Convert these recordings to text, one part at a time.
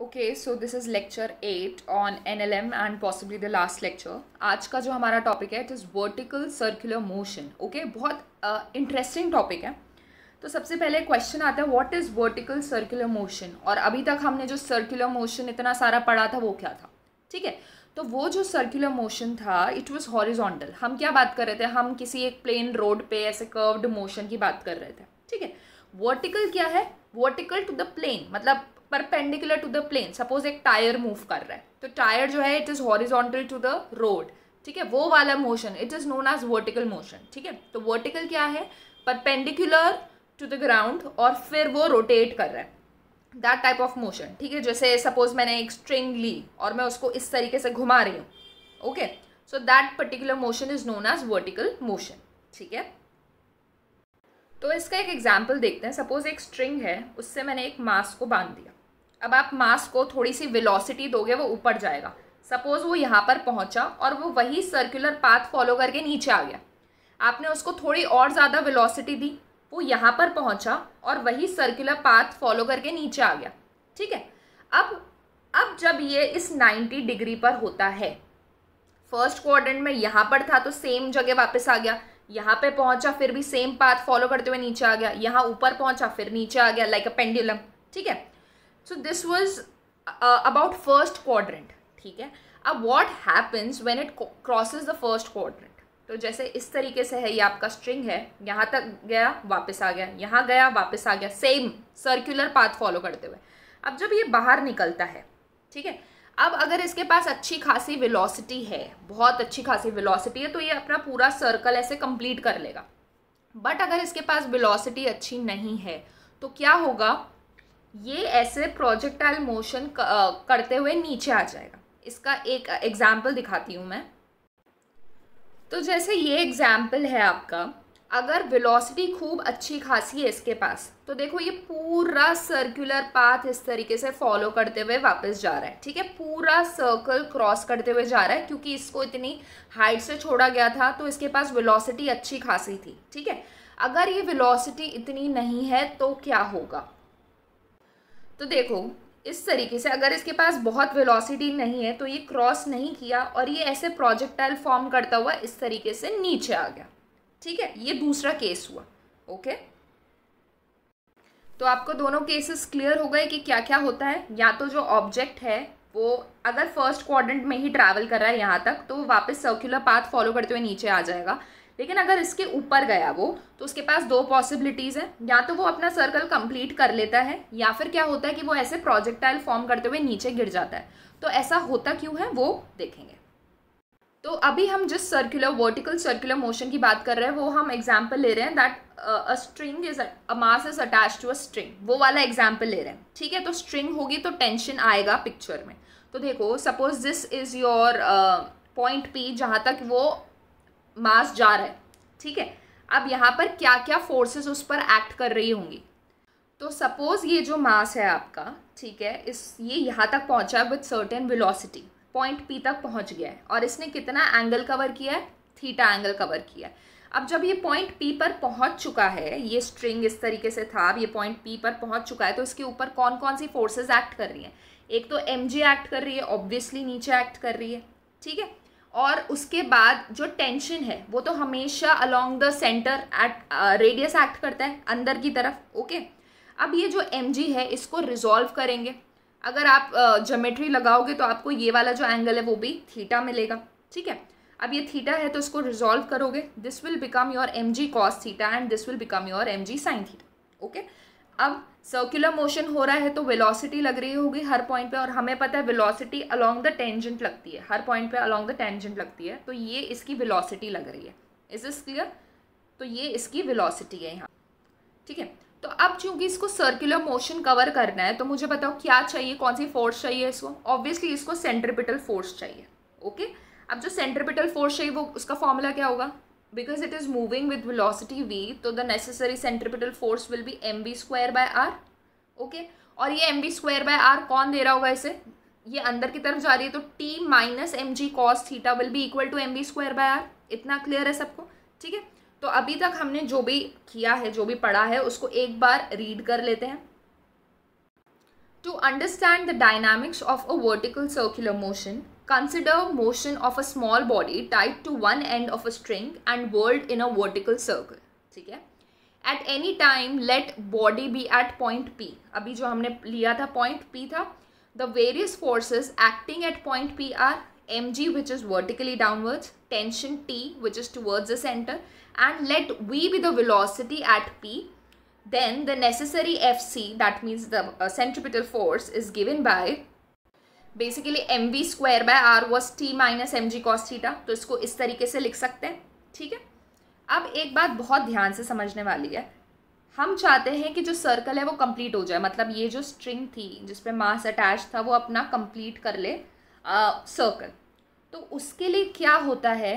Okay so this is lecture eight on N L M and possibly the last lecture आज का जो हमारा topic है it is vertical circular motion okay बहुत interesting uh, topic है तो सबसे पहले क्वेश्चन आता है what is vertical circular motion और अभी तक हमने जो सर्कुलर मोशन इतना सारा पढ़ा था वो क्या था ठीक है तो वो जो सर्कुलर मोशन था इट वॉज हॉरिजॉन्टल हम क्या बात कर रहे थे हम किसी एक प्लेन रोड पे ऐसे कर्व्ड मोशन की बात कर रहे थे ठीक है वर्टिकल क्या है वर्टिकल टू द प्लेन मतलब perpendicular to the plane suppose एक टायर मूव कर रहा है तो टायर जो है it is horizontal to the road ठीक है वो वाला motion it is known as vertical motion ठीक है तो वर्टिकल क्या है परपेंडिकुलर टू द ग्राउंड और फिर वो रोटेट कर रहा है दैट टाइप ऑफ मोशन ठीक है जैसे सपोज मैंने एक स्ट्रिंग ली और मैं उसको इस तरीके से घुमा रही हूँ okay so that particular motion is known as vertical motion ठीक है तो इसका एक एग्जाम्पल देखते हैं सपोज एक स्ट्रिंग है उससे मैंने एक मास को बांध दिया अब आप मास को थोड़ी सी विलोसिटी दोगे वो ऊपर जाएगा सपोज़ वो यहाँ पर पहुँचा और वो वही सर्कुलर पाथ फॉलो करके नीचे आ गया आपने उसको थोड़ी और ज़्यादा विलोसिटी दी वो यहाँ पर पहुँचा और वही सर्कुलर पाथ फॉलो करके नीचे आ गया ठीक है अब अब जब ये इस 90 डिग्री पर होता है फर्स्ट क्वाड्रेंट में यहाँ पर था तो सेम जगह वापस आ गया यहाँ पे पहुँचा फिर भी सेम पाथ फॉलो करते हुए नीचे आ गया यहाँ ऊपर पहुँचा फिर नीचे आ गया लाइक अ पेंडुलम ठीक है so this was about first quadrant ठीक है अब what happens when it crosses the first quadrant तो जैसे इस तरीके से है ये आपका स्ट्रिंग है यहाँ तक गया वापस आ गया यहाँ गया वापस आ गया सेम सर्क्यूलर पाथ फॉलो करते हुए अब जब ये बाहर निकलता है ठीक है अब अगर इसके पास अच्छी खासी विलोसिटी है बहुत अच्छी खासी विलोसिटी है तो ये अपना पूरा सर्कल ऐसे कंप्लीट कर लेगा बट अगर इसके पास विलोसिटी अच्छी नहीं है तो क्या होगा ये ऐसे प्रोजेक्टाइल मोशन करते हुए नीचे आ जाएगा इसका एक एग्ज़ाम्पल दिखाती हूँ मैं तो जैसे ये एग्ज़ाम्पल है आपका अगर वेलोसिटी खूब अच्छी खासी है इसके पास तो देखो ये पूरा सर्कुलर पाथ इस तरीके से फॉलो करते हुए वापस जा रहा है ठीक है पूरा सर्कल क्रॉस करते हुए जा रहा है क्योंकि इसको इतनी हाइट से छोड़ा गया था तो इसके पास वेलोसिटी अच्छी खासी थी ठीक है अगर ये वेलोसिटी इतनी नहीं है तो क्या होगा तो देखो इस तरीके से अगर इसके पास बहुत वेलोसिटी नहीं है तो ये क्रॉस नहीं किया और ये ऐसे प्रोजेक्टाइल फॉर्म करता हुआ इस तरीके से नीचे आ गया ठीक है ये दूसरा केस हुआ ओके तो आपको दोनों केसेस क्लियर हो गए कि क्या क्या होता है या तो जो ऑब्जेक्ट है वो अगर फर्स्ट क्वाड्रेंट में ही ट्रैवल कर रहा है यहाँ तक तो वापस सर्कुलर पाथ फॉलो करते हुए नीचे आ जाएगा लेकिन अगर इसके ऊपर गया वो तो उसके पास दो पॉसिबिलिटीज़ हैं या तो वो अपना सर्कल कंप्लीट कर लेता है या फिर क्या होता है कि वो ऐसे प्रोजेक्टाइल फॉर्म करते हुए नीचे गिर जाता है तो ऐसा होता क्यों है वो देखेंगे तो अभी हम जिस सर्कुलर वर्टिकल सर्कुलर मोशन की बात कर रहे हैं वो हम एग्जाम्पल ले रहे हैं that a string is a mass is attach to a string वो वाला एग्जाम्पल ले रहे हैं ठीक है तो स्ट्रिंग होगी तो टेंशन आएगा पिक्चर में तो देखो suppose this is your point P जहाँ तक वो मास जा रहा है ठीक है अब यहाँ पर क्या क्या फोर्सेस उस पर एक्ट कर रही होंगी तो सपोज़ ये जो मास है आपका ठीक है इस ये यहाँ तक पहुँचा है with certain velocity point P तक पहुँच गया है और इसने कितना एंगल कवर किया है थीटा एंगल कवर किया है अब जब ये पॉइंट पी पर पहुँच चुका है ये स्ट्रिंग इस तरीके से था अब ये पॉइंट पी पर पहुँच चुका है तो इसके ऊपर कौन कौन सी फोर्सेज एक्ट कर रही हैं एक तो एम एक्ट कर रही है ऑब्वियसली नीचे एक्ट कर रही है ठीक है और उसके बाद जो टेंशन है वो तो हमेशा along the centre at radius act करता है अंदर की तरफ ओके अब ये जो एम है इसको रिजॉल्व करेंगे अगर आप जोमेट्री uh, लगाओगे तो आपको ये वाला जो एंगल है वो भी थीटा मिलेगा ठीक है अब ये थीटा है तो इसको रिजॉल्व करोगे this will become your M G cos theta and this will become your M G sine theta okay अब सर्कुलर मोशन हो रहा है तो वेलोसिटी लग रही होगी हर पॉइंट पे और हमें पता है वेलोसिटी अलोंग द टेंजेंट लगती है हर पॉइंट पे अलोंग द टेंजेंट लगती है तो ये इसकी वेलोसिटी लग रही है इज इज क्लियर तो ये इसकी वेलोसिटी है यहाँ ठीक है तो अब चूंकि इसको सर्कुलर मोशन कवर करना है तो मुझे बताओ क्या चाहिए कौन सी फोर्स चाहिए इसको ऑब्वियसली इसको सेंट्रिपिटल फोर्स चाहिए ओके अब जो सेंट्रिपिटल फोर्स चाहिए वो उसका फॉर्मूला क्या होगा because it is moving with velocity v तो the necessary centripetal force will be M B square by R okay और ये M B square by R कौन दे रहा होगा इसे ये अंदर की तरफ जा रही है तो T minus M G cos theta will be equal to M B square by R इतना क्लियर है सबको ठीक है तो अभी तक हमने जो भी किया है जो भी पढ़ा है उसको एक बार रीड कर लेते हैं to understand the dynamics of a vertical circular motion Consider motion of a small body tied to one end of a string and whirled in a vertical circle. At any time, let body be at point P. अभी जो हमने लिया था point P था, the various forces acting at point P are mg which is vertically downwards, tension T which is towards the center, and let v be the velocity at P. Then the necessary Fc that means the uh, centripetal force is given by basically M V square by R was T minus M G cos theta तो इसको इस तरीके से लिख सकते हैं ठीक है अब एक बात बहुत ध्यान से समझने वाली है हम चाहते हैं कि जो सर्कल है वो कंप्लीट हो जाए मतलब ये जो स्ट्रिंग थी जिस मास अटैच था वो अपना कंप्लीट कर ले सर्कल तो उसके लिए क्या होता है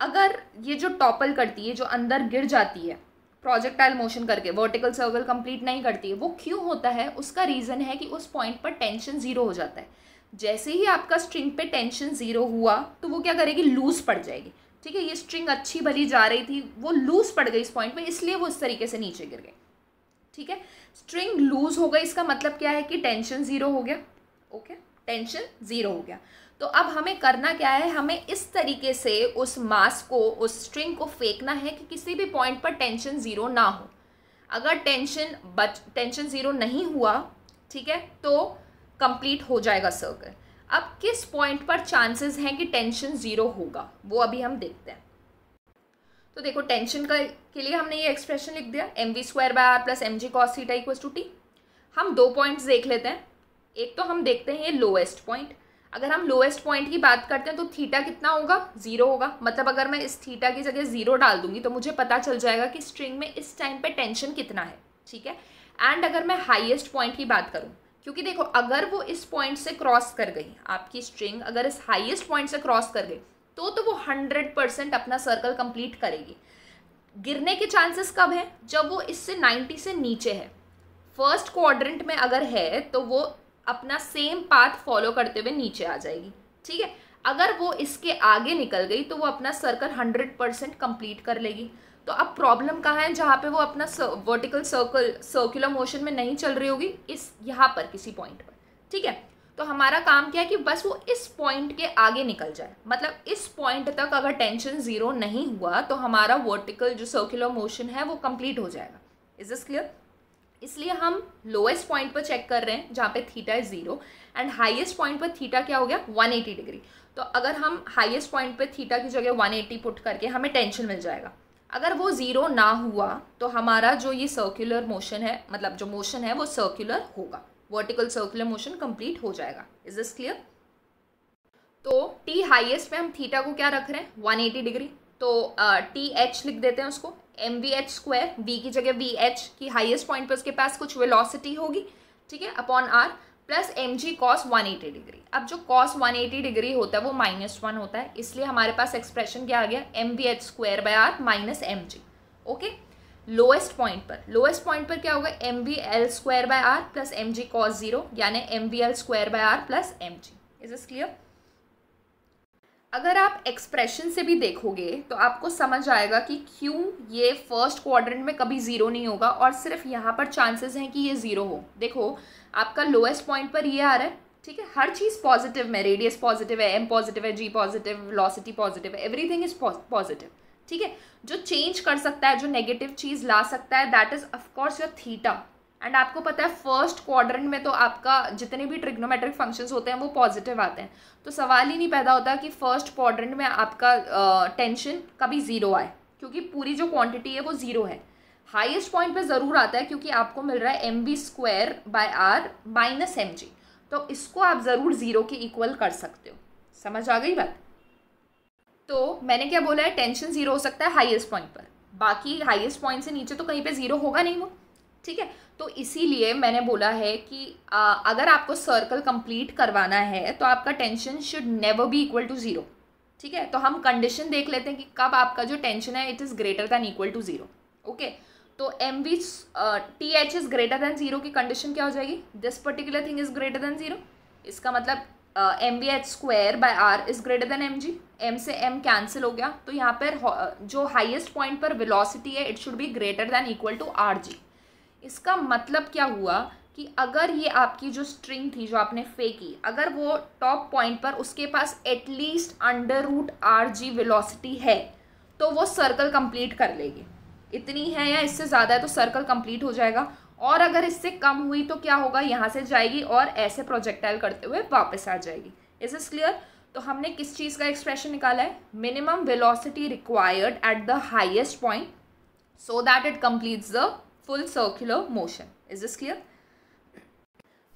अगर ये जो टॉपल करती है जो अंदर गिर जाती है प्रोजेक्टाइल मोशन करके वर्टिकल सर्कल कंप्लीट नहीं करती है वो क्यों होता है उसका रीज़न है कि उस पॉइंट पर टेंशन ज़ीरो हो जाता है जैसे ही आपका स्ट्रिंग पे टेंशन ज़ीरो हुआ तो वो क्या करेगी लूज़ पड़ जाएगी ठीक है ये स्ट्रिंग अच्छी भली जा रही थी वो लूज़ पड़ गई इस पॉइंट पर इसलिए वो इस तरीके से नीचे गिर गई ठीक है स्ट्रिंग लूज़ हो गई इसका मतलब क्या है कि टेंशन ज़ीरो हो गया ओके टेंशन ज़ीरो हो गया तो अब हमें करना क्या है हमें इस तरीके से उस मास को उस स्ट्रिंग को फेंकना है कि किसी भी पॉइंट पर टेंशन ज़ीरो ना हो अगर टेंशन बच टेंशन ज़ीरो नहीं हुआ ठीक है तो कंप्लीट हो जाएगा सर्कल अब किस पॉइंट पर चांसेस हैं कि टेंशन ज़ीरो होगा वो अभी हम देखते हैं तो देखो टेंशन का के लिए हमने ये एक्सप्रेशन लिख दिया M V square by R plus M G cos theta equal to T हम दो पॉइंट्स देख लेते हैं एक तो हम देखते हैं ये लोएस्ट पॉइंट अगर हम लोएस्ट पॉइंट की बात करते हैं तो थीटा कितना होगा ज़ीरो होगा मतलब अगर मैं इस थीटा की जगह ज़ीरो डाल दूंगी तो मुझे पता चल जाएगा कि स्ट्रिंग में इस टाइम पर टेंशन कितना है ठीक है एंड अगर मैं हाइएस्ट पॉइंट की बात करूँ क्योंकि देखो अगर वो इस पॉइंट से क्रॉस कर गई आपकी स्ट्रिंग अगर इस हाईएस्ट पॉइंट से क्रॉस कर गई तो तो वो हंड्रेड परसेंट अपना सर्कल कंप्लीट करेगी गिरने के चांसेस कब है जब वो इससे नाइन्टी से नीचे है फर्स्ट क्वाड्रेंट में अगर है तो वो अपना सेम पाथ फॉलो करते हुए नीचे आ जाएगी ठीक है अगर वो इसके आगे निकल गई तो वो अपना सर्कल हंड्रेड परसेंट कम्प्लीट कर लेगी तो अब प्रॉब्लम कहाँ है जहाँ पे वो अपना वर्टिकल सर्कल सर्कुलर मोशन में नहीं चल रही होगी इस यहाँ पर किसी पॉइंट पर ठीक है तो हमारा काम क्या है कि बस वो इस पॉइंट के आगे निकल जाए मतलब इस पॉइंट तक अगर टेंशन ज़ीरो नहीं हुआ तो हमारा वर्टिकल जो सर्कुलर मोशन है वो कम्प्लीट हो जाएगा इज दिस क्लियर इसलिए हम लोएस्ट पॉइंट पर चेक कर रहे हैं जहाँ पे theta is zero and highest point पर थीटा क्या हो गया 180 डिग्री तो अगर हम हाईएस्ट पॉइंट पर थीटा की जगह 180 पुट करके हमें टेंशन मिल जाएगा अगर वो ज़ीरो ना हुआ तो हमारा जो ये सर्कुलर मोशन है मतलब जो मोशन है वो सर्कुलर होगा वर्टिकल सर्कुलर मोशन कंप्लीट हो जाएगा इज दिस क्लियर तो टी हाइएस्ट पे हम थीटा को क्या रख रहे हैं 180 डिग्री तो टी uh, एच लिख देते हैं उसको M V H square V की जगह वी एच की हाइएस्ट पॉइंट पर उसके पास कुछ वेलोसिटी होगी ठीक है upon R plus M G cos one eighty degree अब जो कॉस वन एटी डिग्री होता है वो माइनस वन होता है इसलिए हमारे पास एक्सप्रेशन क्या आ गया M V H square by R minus M G okay lowest point पर लोएस्ट पॉइंट पर क्या होगा M V L square by R plus M G cos zero यानी M V L square by R plus M G is is clear अगर आप expression से भी देखोगे तो आपको समझ आएगा कि क्यों ये फर्स्ट क्वाड्रेंट में कभी ज़ीरो नहीं होगा और सिर्फ यहाँ पर चांसेस हैं कि ये ज़ीरो हो देखो आपका लोएस्ट पॉइंट पर ये आ रहा है ठीक है हर चीज़ पॉजिटिव में रेडियस पॉजिटिव है एम पॉजिटिव है जी पॉजिटिव वेलोसिटी पॉजिटिव है एवरीथिंग इज़ पॉजिटिव ठीक है जो चेंज कर सकता है जो नेगेटिव चीज़ ला सकता है that is of course your theta and आपको पता है फर्स्ट क्वाड्रेंट में तो आपका जितने भी ट्रिग्नोमेट्रिक फंक्शंस होते हैं वो पॉजिटिव आते हैं तो सवाल ही नहीं पैदा होता कि फर्स्ट क्वाड्रेंट में आपका टेंशन uh, कभी ज़ीरो आए क्योंकि पूरी जो क्वांटिटी है वो ज़ीरो है हाईएस्ट पॉइंट पे ज़रूर आता है क्योंकि आपको मिल रहा है M V square by R minus M G तो इसको आप ज़रूर ज़ीरो के इक्वल कर सकते हो समझ आ गई बात तो मैंने क्या बोला है टेंशन ज़ीरो हो सकता है हाईएस्ट पॉइंट पर बाकी हाईएस्ट पॉइंट से नीचे तो कहीं पे ज़ीरो होगा नहीं वो ठीक है तो इसीलिए मैंने बोला है कि आ, अगर आपको सर्कल कंप्लीट करवाना है तो आपका tension should never be equal to zero ठीक है तो हम कंडीशन देख लेते हैं कि कब आपका जो टेंशन है it is greater than equal to zero okay तो M V T H is greater than zero की कंडीशन क्या हो जाएगी this particular thing is greater than zero इसका मतलब M V H square by R is greater than M G M से M cancel हो गया तो यहाँ पर जो हाइएस्ट पॉइंट पर विलॉसिटी है it should be greater than equal to R जी इसका मतलब क्या हुआ कि अगर ये आपकी जो स्ट्रिंग थी जो आपने फेंकी अगर वो टॉप पॉइंट पर उसके पास at least under root R G velocity है तो वो सर्कल कंप्लीट कर लेगी इतनी है या इससे ज़्यादा है तो सर्कल कंप्लीट हो जाएगा और अगर इससे कम हुई तो क्या होगा यहाँ से जाएगी और ऐसे प्रोजेक्टाइल करते हुए वापस आ जाएगी इज इज क्लियर तो हमने किस चीज़ का एक्सप्रेशन निकाला है minimum velocity required at the highest point so that it completes the full circular motion is this clear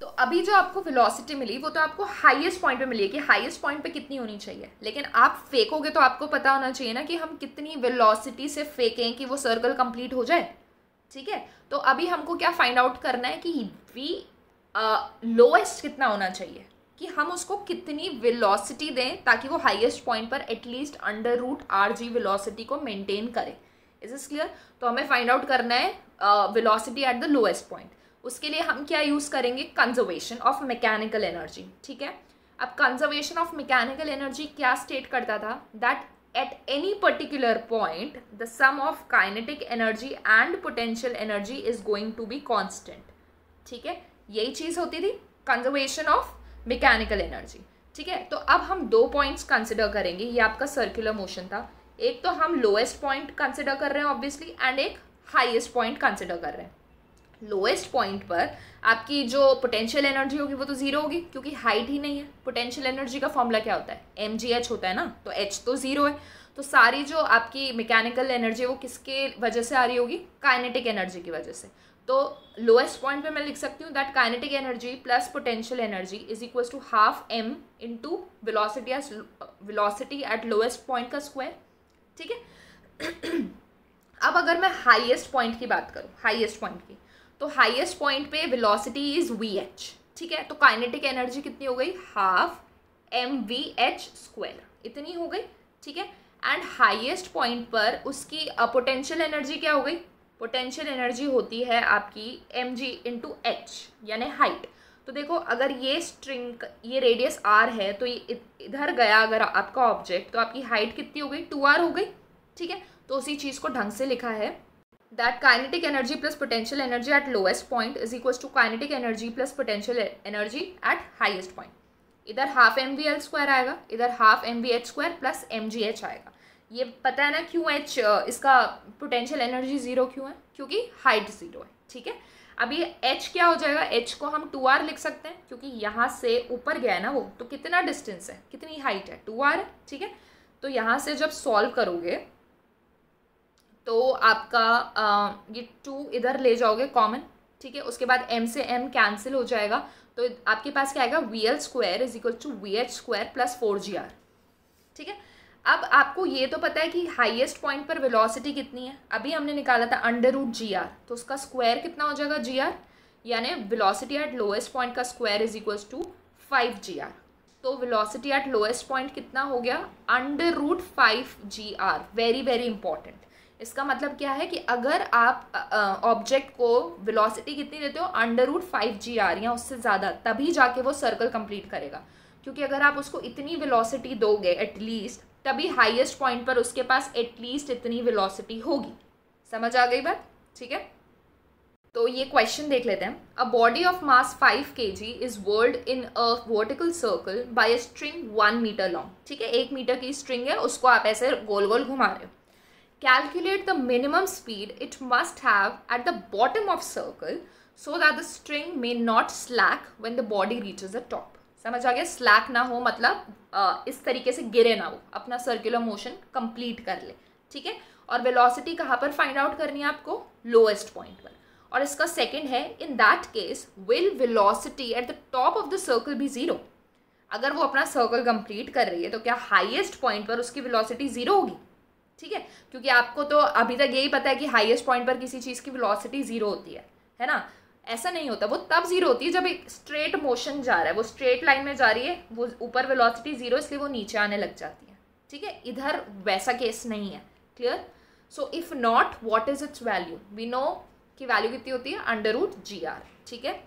तो अभी जो आपको वेलोसिटी मिली वो तो आपको हाईएस्ट पॉइंट पे मिली है कि हाईएस्ट पॉइंट पे कितनी होनी चाहिए लेकिन आप फेंकोगे तो आपको पता होना चाहिए ना कि हम कितनी वेलोसिटी से फेंकें कि वो सर्कल कंप्लीट हो जाए ठीक है तो अभी हमको क्या फाइंड आउट करना है कि वी लोएस्ट uh, कितना होना चाहिए कि हम उसको कितनी वेलोसिटी दें ताकि वो हाईएस्ट पॉइंट पर at least under root R G velocity को मेंटेन करें इज इज़ क्लियर तो हमें फाइंड आउट करना है velocity at the lowest point उसके लिए हम क्या यूज़ करेंगे कंजर्वेशन ऑफ मैकेनिकल एनर्जी ठीक है अब कंजर्वेशन ऑफ मैकेनिकल एनर्जी क्या स्टेट करता था that at any particular point the sum of kinetic energy and potential energy is going to be constant ठीक है यही चीज़ होती थी कंजर्वेशन ऑफ मैकेनिकल एनर्जी ठीक है तो अब हम दो पॉइंट्स कंसिडर करेंगे ये आपका सर्कुलर मोशन था एक तो हम लोएस्ट पॉइंट कंसिडर कर रहे हैं ऑब्वियसली एंड एक हाईएस्ट पॉइंट कंसिडर कर रहे हैं लोएस्ट पॉइंट पर आपकी जो पोटेंशियल एनर्जी होगी वो तो ज़ीरो होगी क्योंकि हाइट ही नहीं है पोटेंशियल एनर्जी का फॉर्मूला क्या होता है एम जी एच होता है ना तो एच तो ज़ीरो है तो सारी जो आपकी मैकेनिकल एनर्जी है वो किसके वजह से आ रही होगी काइनेटिक एनर्जी की वजह से तो लोएस्ट पॉइंट पे मैं लिख सकती हूँ that kinetic energy plus potential energy is equal to half M into velocity velocity at lowest point का स्क्वायर ठीक है अब अगर मैं हाईएस्ट पॉइंट की बात करूँ हाईएस्ट पॉइंट की तो हाईएस्ट पॉइंट पे वेलोसिटी इज वी एच ठीक है तो काइनेटिक एनर्जी कितनी हो गई half M V H square इतनी हो गई ठीक है एंड हाईएस्ट पॉइंट पर उसकी पोटेंशियल uh, एनर्जी क्या हो गई पोटेंशियल एनर्जी होती है आपकी एम जी इंटू एच यानी हाइट तो देखो अगर ये स्ट्रिंग ये रेडियस आर है तो ये इधर गया अगर आपका ऑब्जेक्ट तो आपकी हाइट कितनी हो गई टू आर हो गई ठीक है तो उसी चीज़ को ढंग से लिखा है that kinetic energy plus potential energy at lowest point is equal to kinetic energy plus potential energy at highest point इधर half M V L square आएगा इधर half M V H square plus M G H आएगा ये पता है ना क्यों H इसका पोटेंशियल एनर्जी ज़ीरो क्यों है क्योंकि हाइट ज़ीरो है ठीक है अब ये एच क्या हो जाएगा एच को हम टू आर लिख सकते हैं क्योंकि यहाँ से ऊपर गया है ना वो तो कितना डिस्टेंस है कितनी हाइट है टू आर है ठीक है तो यहाँ से जब सॉल्व करोगे तो आपका आ, ये टू इधर ले जाओगे कॉमन ठीक है उसके बाद एम से एम कैंसिल हो जाएगा तो आपके पास क्या आएगा V L square is equal to V H square plus four G R ठीक है अब आपको ये तो पता है कि हाईएस्ट पॉइंट पर वेलोसिटी कितनी है अभी हमने निकाला था अंडर रूट जी आर तो उसका स्क्वायर कितना हो जाएगा जी आर यानी वेलोसिटी एट लोएस्ट पॉइंट का square is equal to five ji R तो वेलोसिटी एट लोएस्ट पॉइंट कितना हो गया अंडर रूट फाइव जी आर वेरी वेरी इंपॉर्टेंट इसका मतलब क्या है कि अगर आप ऑब्जेक्ट को वेलोसिटी कितनी देते हो अंडर रूट फाइव जी आर या उससे ज़्यादा तभी जाके वो सर्कल कंप्लीट करेगा क्योंकि अगर आप उसको इतनी वेलोसिटी दोगे एटलीस्ट तभी हाईएस्ट पॉइंट पर उसके पास एटलीस्ट इतनी वेलोसिटी होगी समझ आ गई बात ठीक है तो ये क्वेश्चन देख लेते हैं a body of mass five k g is whirled in a vertical circle by a string one metre long ठीक है एक मीटर की स्ट्रिंग है उसको आप ऐसे गोल गोल घुमा रहे हो Calculate the minimum speed it must have at the bottom of circle so that the string may not slack when the body reaches the top. समझ आ गया स्लैक ना हो मतलब इस तरीके से गिरे ना हो अपना सर्कुलर मोशन कंप्लीट कर ले ठीक है और वेलोसिटी कहाँ पर फाइंड आउट करनी है आपको लोएस्ट पॉइंट पर और इसका सेकंड है in that case will velocity at the top of the circle भी ज़ीरो अगर वो अपना सर्कल कंप्लीट कर रही है तो क्या हाईएस्ट पॉइंट पर उसकी वेलोसिटी ज़ीरो होगी ठीक है क्योंकि आपको तो अभी तक यही पता है कि हाईएस्ट पॉइंट पर किसी चीज़ की वेलोसिटी ज़ीरो होती है है ना ऐसा नहीं होता वो तब ज़ीरो होती है जब एक स्ट्रेट मोशन जा रहा है वो स्ट्रेट लाइन में जा रही है वो ऊपर वेलोसिटी ज़ीरो इसलिए वो नीचे आने लग जाती है ठीक है इधर वैसा केस नहीं है clear so if not what is its value we know की वैल्यू कितनी होती है अंडर रूट जी आर ठीक है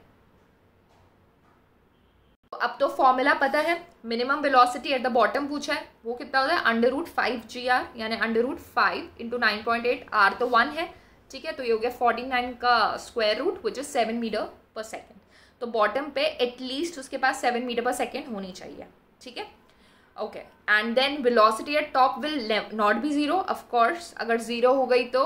अब तो फॉर्मूला पता है minimum velocity at the bottom पूछा है वो कितना होता है under root five ji are यानी under root five into nine point eight r तो वन है ठीक है तो ये हो गया फोर्टी नाइन का square root which is seven metre per second तो बॉटम पे एटलीस्ट उसके पास सेवन मीटर पर सेकेंड होनी चाहिए ठीक है okay and then velocity at top will not be zero of course अगर ज़ीरो हो गई तो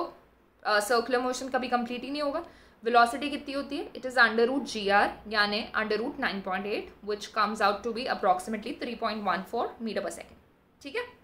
सर्कुलर uh, मोशन कभी कंप्लीट ही नहीं होगा वेलोसिटी कितनी होती है it is under root g are यानी under root nine point eight which comes out to be approximately three point one four metre per second ठीक है